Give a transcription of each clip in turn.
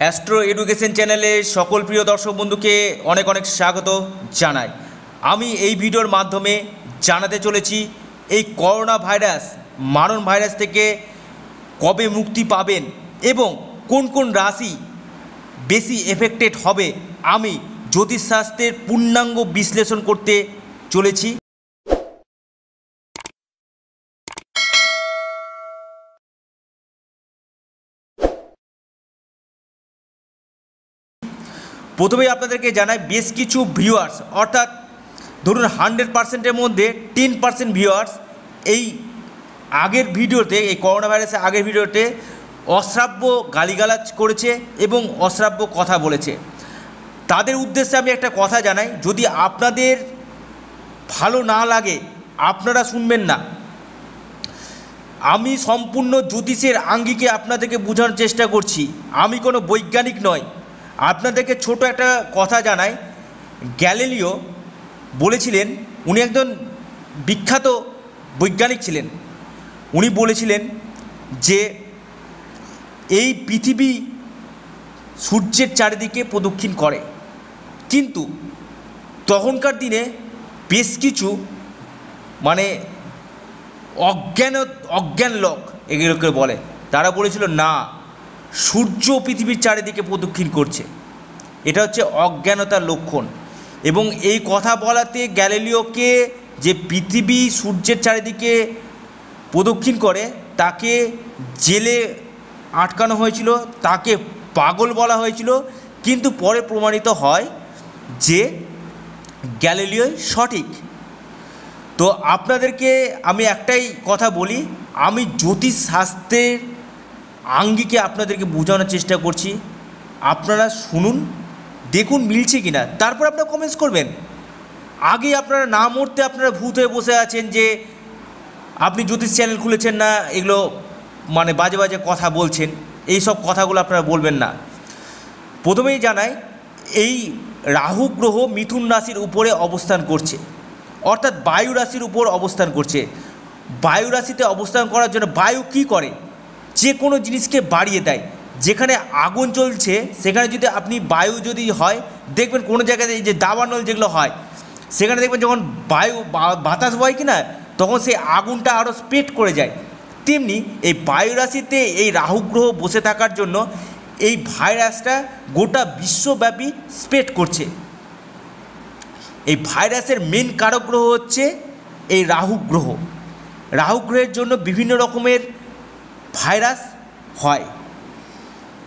astro education চ্যানেলে সকল প্রিয় দর্শক বন্ধুকে অনেক অনেক স্বাগত জানাই আমি এই ভিডিওর মাধ্যমে জানাতে চলেছি এই করোনা ভাইরাস মারণ ভাইরাস থেকে কবে মুক্তি পাবেন এবং কোন কোন রাশি বেশি এফেক্টেড হবে আমি জ্যোতিষশাস্ত্রের পূর্ণাঙ্গ বিশ্লেষণ করতে চলেছি প্রথমেই আপনাদেরকে জানাই বেশ কিছু ভিউয়ার্স অর্থাৎ ধরুন হান্ড্রেড পার্সেন্টের মধ্যে টেন পার্সেন্ট ভিউয়ার্স এই আগের ভিডিওতে এই করোনা ভাইরাসের আগের ভিডিওতে অশ্রাব্য গালিগালাজ করেছে এবং অশ্রাব্য কথা বলেছে তাদের উদ্দেশ্যে আমি একটা কথা জানাই যদি আপনাদের ভালো না লাগে আপনারা শুনবেন না আমি সম্পূর্ণ জ্যোতিষের আঙ্গিকে আপনাদেরকে বোঝানোর চেষ্টা করছি আমি কোনো বৈজ্ঞানিক নয় আপনাদেরকে ছোট একটা কথা জানাই গ্যালিলিও বলেছিলেন উনি একজন বিখ্যাত বৈজ্ঞানিক ছিলেন উনি বলেছিলেন যে এই পৃথিবী সূর্যের চারিদিকে প্রদক্ষিণ করে কিন্তু তখনকার দিনে বেশ কিছু মানে অজ্ঞান অজ্ঞান লোক এগুলোকে বলে তারা বলেছিল না সূর্য পৃথিবীর চারিদিকে প্রদক্ষিণ করছে এটা হচ্ছে অজ্ঞানতার লক্ষণ এবং এই কথা বলাতে গ্যালিলিওকে যে পৃথিবী সূর্যের চারিদিকে প্রদক্ষিণ করে তাকে জেলে আটকানো হয়েছিল তাকে পাগল বলা হয়েছিল কিন্তু পরে প্রমাণিত হয় যে গ্যালিলিও সঠিক তো আপনাদেরকে আমি একটাই কথা বলি আমি জ্যোতিষশাস্ত্রের আঙ্গিকে আপনাদেরকে বোঝানোর চেষ্টা করছি আপনারা শুনুন দেখুন মিলছে কি না তারপর আপনারা কমেন্টস করবেন আগে আপনারা না মরতে আপনারা ভূত হয়ে বসে আছেন যে আপনি জ্যোতিষ চ্যানেল খুলেছেন না এগুলো মানে বাজে বাজে কথা বলছেন এই সব কথাগুলো আপনারা বলবেন না প্রথমেই জানাই এই রাহু গ্রহ মিথুন রাশির উপরে অবস্থান করছে অর্থাৎ বায়ু রাশির উপর অবস্থান করছে বায়ু রাশিতে অবস্থান করার জন্য বায়ু কি করে যে কোনো জিনিসকে বাড়িয়ে দেয় যেখানে আগুন চলছে সেখানে যদি আপনি বায়ু যদি হয় দেখবেন কোনো জায়গাতে যে দাবানল যেগুলো হয় সেখানে দেখবেন যখন বায়ু বাতাস বয় কিনা তখন সেই আগুনটা আরও স্প্রেড করে যায় তেমনি এই বায়ুরাশিতে এই রাহু গ্রহ বসে থাকার জন্য এই ভাইরাসটা গোটা বিশ্বব্যাপী স্প্রেড করছে এই ভাইরাসের মেন কারক গ্রহ হচ্ছে এই রাহু গ্রহ রাহু গ্রহের জন্য বিভিন্ন রকমের ভাইরাস হয়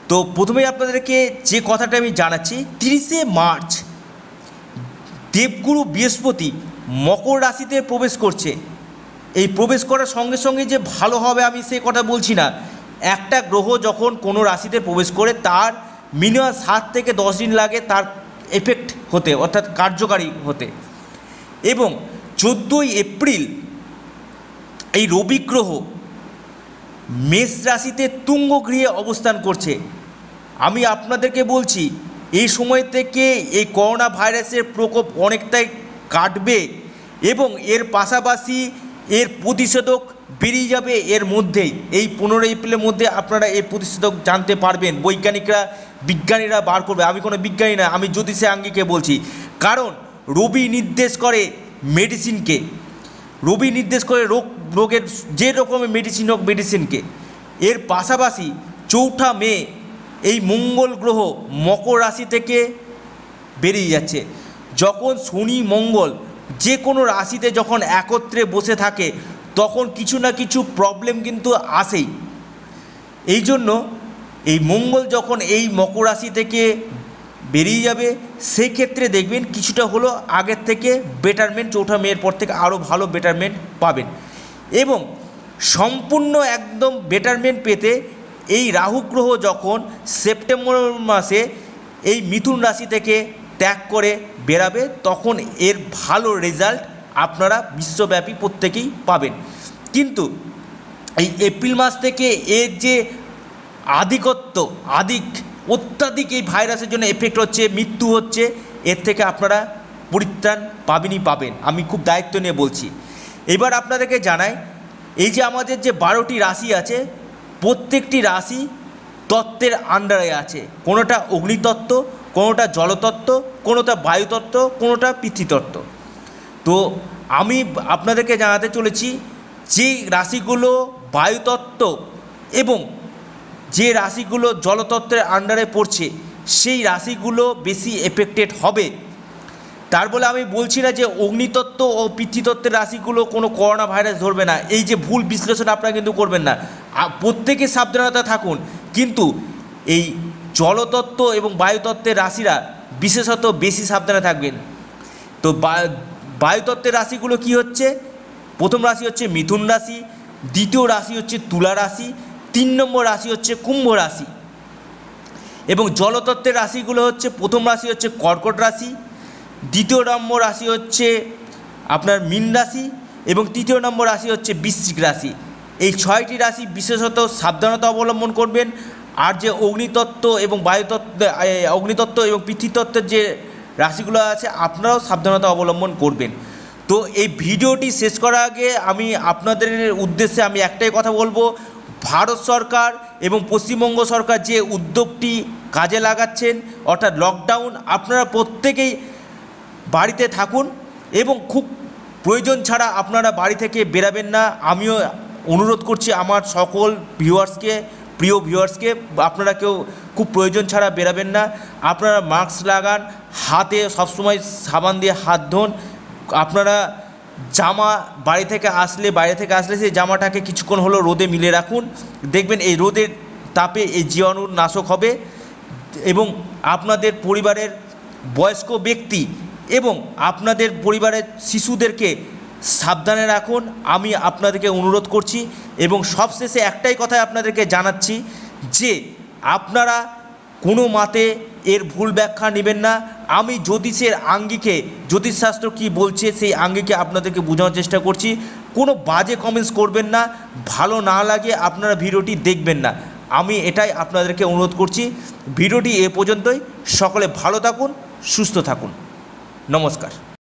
তো প্রথমেই আপনাদেরকে যে কথাটা আমি জানাচ্ছি তিরিশে মার্চ দেবগুরু বৃহস্পতি মকর রাশিতে প্রবেশ করছে এই প্রবেশ করার সঙ্গে সঙ্গে যে ভালো হবে আমি সে কথা বলছি না একটা গ্রহ যখন কোনো রাশিতে প্রবেশ করে তার মিনিমাম সাত থেকে দশ দিন লাগে তার এফেক্ট হতে অর্থাৎ কার্যকারী হতে এবং চোদ্দোই এপ্রিল এই রবি গ্রহ মেষ রাশিতে তুঙ্গ গৃহে অবস্থান করছে আমি আপনাদেরকে বলছি এই সময় থেকে এই করোনা ভাইরাসের প্রকোপ অনেকটাই কাটবে এবং এর পাশাপাশি এর প্রতিষেধক বেরিয়ে যাবে এর মধ্যেই এই পনেরো এপ্রিলের মধ্যে আপনারা এই প্রতিষেধক জানতে পারবেন বৈজ্ঞানিকরা বিজ্ঞানীরা বার করবে আমি কোনো বিজ্ঞানী না আমি জ্যোতিষে আঙ্গিকে বলছি কারণ রবি নির্দেশ করে মেডিসিনকে রবি নির্দেশ করে রোগ রোগের যে রকমের মেডিসিন হোক মেডিসিনকে এর পাশাপাশি চৌঠা মে এই মঙ্গল গ্রহ মকর রাশি থেকে বেরিয়ে যাচ্ছে যখন শনি মঙ্গল যে কোনো রাশিতে যখন একত্রে বসে থাকে তখন কিছু না কিছু প্রবলেম কিন্তু আসেই এই জন্য এই মঙ্গল যখন এই মকর রাশি থেকে বেরিয়ে যাবে সেই ক্ষেত্রে দেখবেন কিছুটা হলো আগের থেকে বেটারমেন্ট চৌঠা মেয়ের পর থেকে আরও ভালো বেটারমেন্ট পাবেন এবং সম্পূর্ণ একদম বেটারমেন্ট পেতে এই রাহু গ্রহ যখন সেপ্টেম্বর মাসে এই মিথুন রাশি থেকে ত্যাগ করে বেরাবে তখন এর ভালো রেজাল্ট আপনারা বিশ্বব্যাপী প্রত্যেকেই পাবেন কিন্তু এই এপ্রিল মাস থেকে এর যে আধিকত্ব আধিক অত্যাধিক এই ভাইরাসের জন্য এফেক্ট হচ্ছে মৃত্যু হচ্ছে এর থেকে আপনারা পরিত্রাণ পাবেনই পাবেন আমি খুব দায়িত্ব নিয়ে বলছি এবার আপনাদেরকে জানাই এই যে আমাদের যে বারোটি রাশি আছে প্রত্যেকটি রাশি তত্ত্বের আন্ডারে আছে কোনোটা অগ্নিতত্ত্ব কোনোটা জলতত্ত্ব কোনোটা বায়ুতত্ত্ব কোনোটা পৃথিতত্ত্ব তো আমি আপনাদেরকে জানাতে চলেছি যে রাশিগুলো বায়ুতত্ত্ব এবং যে রাশিগুলো জলতত্ত্বের আন্ডারে পড়ছে সেই রাশিগুলো বেশি এফেক্টেড হবে তার বলে আমি বলছি না যে অগ্নিতত্ত্ব ও পিতৃতত্ত্বের রাশিগুলো কোনো করোনা ভাইরাস ধরবে না এই যে ভুল বিশ্লেষণ আপনারা কিন্তু করবেন না প্রত্যেকে সাবধানতা থাকুন কিন্তু এই জলতত্ত্ব এবং বায়ুতত্ত্বের রাশিরা বিশেষত বেশি সাবধানে থাকবেন তো বায়ুতত্ত্বের রাশিগুলো কি হচ্ছে প্রথম রাশি হচ্ছে মিথুন রাশি দ্বিতীয় রাশি হচ্ছে তুলা রাশি তিন নম্বর রাশি হচ্ছে কুম্ভ রাশি এবং জলতত্ত্বের রাশিগুলো হচ্ছে প্রথম রাশি হচ্ছে কর্কট রাশি দ্বিতীয় নম্বর রাশি হচ্ছে আপনার মীন রাশি এবং তৃতীয় নম্বর রাশি হচ্ছে বৃশ্চিক রাশি এই ছয়টি রাশি বিশেষত সাবধানতা অবলম্বন করবেন আর যে অগ্নিতত্ত্ব এবং বায়ুতত্ত্ব অগ্নিতত্ত্ব এবং পৃথিতত্ত্বের যে রাশিগুলো আছে আপনারাও সাবধানতা অবলম্বন করবেন তো এই ভিডিওটি শেষ করার আগে আমি আপনাদের উদ্দেশ্যে আমি একটাই কথা বলবো ভারত সরকার এবং পশ্চিমবঙ্গ সরকার যে উদ্যোগটি কাজে লাগাচ্ছেন অর্থাৎ লকডাউন আপনারা প্রত্যেকেই বাড়িতে থাকুন এবং খুব প্রয়োজন ছাড়া আপনারা বাড়ি থেকে বেরাবেন না আমিও অনুরোধ করছি আমার সকল ভিউয়ার্সকে প্রিয় ভিউয়ার্সকে আপনারা কেউ খুব প্রয়োজন ছাড়া বেরাবেন না আপনারা মাস্ক লাগান হাতে সবসময় সাবান দিয়ে হাত ধোন আপনারা জামা বাড়ি থেকে আসলে বাইরে থেকে আসলে সেই জামাটাকে কিছুক্ষণ হলো রোদে মিলে রাখুন দেখবেন এই রোদের তাপে এই জীবাণুর নাশক হবে এবং আপনাদের পরিবারের বয়স্ক ব্যক্তি এবং আপনাদের পরিবারের শিশুদেরকে সাবধানে রাখুন আমি আপনাদেরকে অনুরোধ করছি এবং সবশেষে একটাই কথা আপনাদেরকে জানাচ্ছি যে আপনারা কোনো মাতে এর ভুল ব্যাখ্যা নেবেন না আমি জ্যোতিষের আঙ্গিকে জ্যোতিষশাস্ত্র কি বলছে সেই আঙ্গিকে আপনাদেরকে বোঝানোর চেষ্টা করছি কোনো বাজে কমেন্টস করবেন না ভালো না লাগে আপনারা ভিডিওটি দেখবেন না আমি এটাই আপনাদেরকে অনুরোধ করছি ভিডিওটি এ পর্যন্তই সকলে ভালো থাকুন সুস্থ থাকুন নমস্কার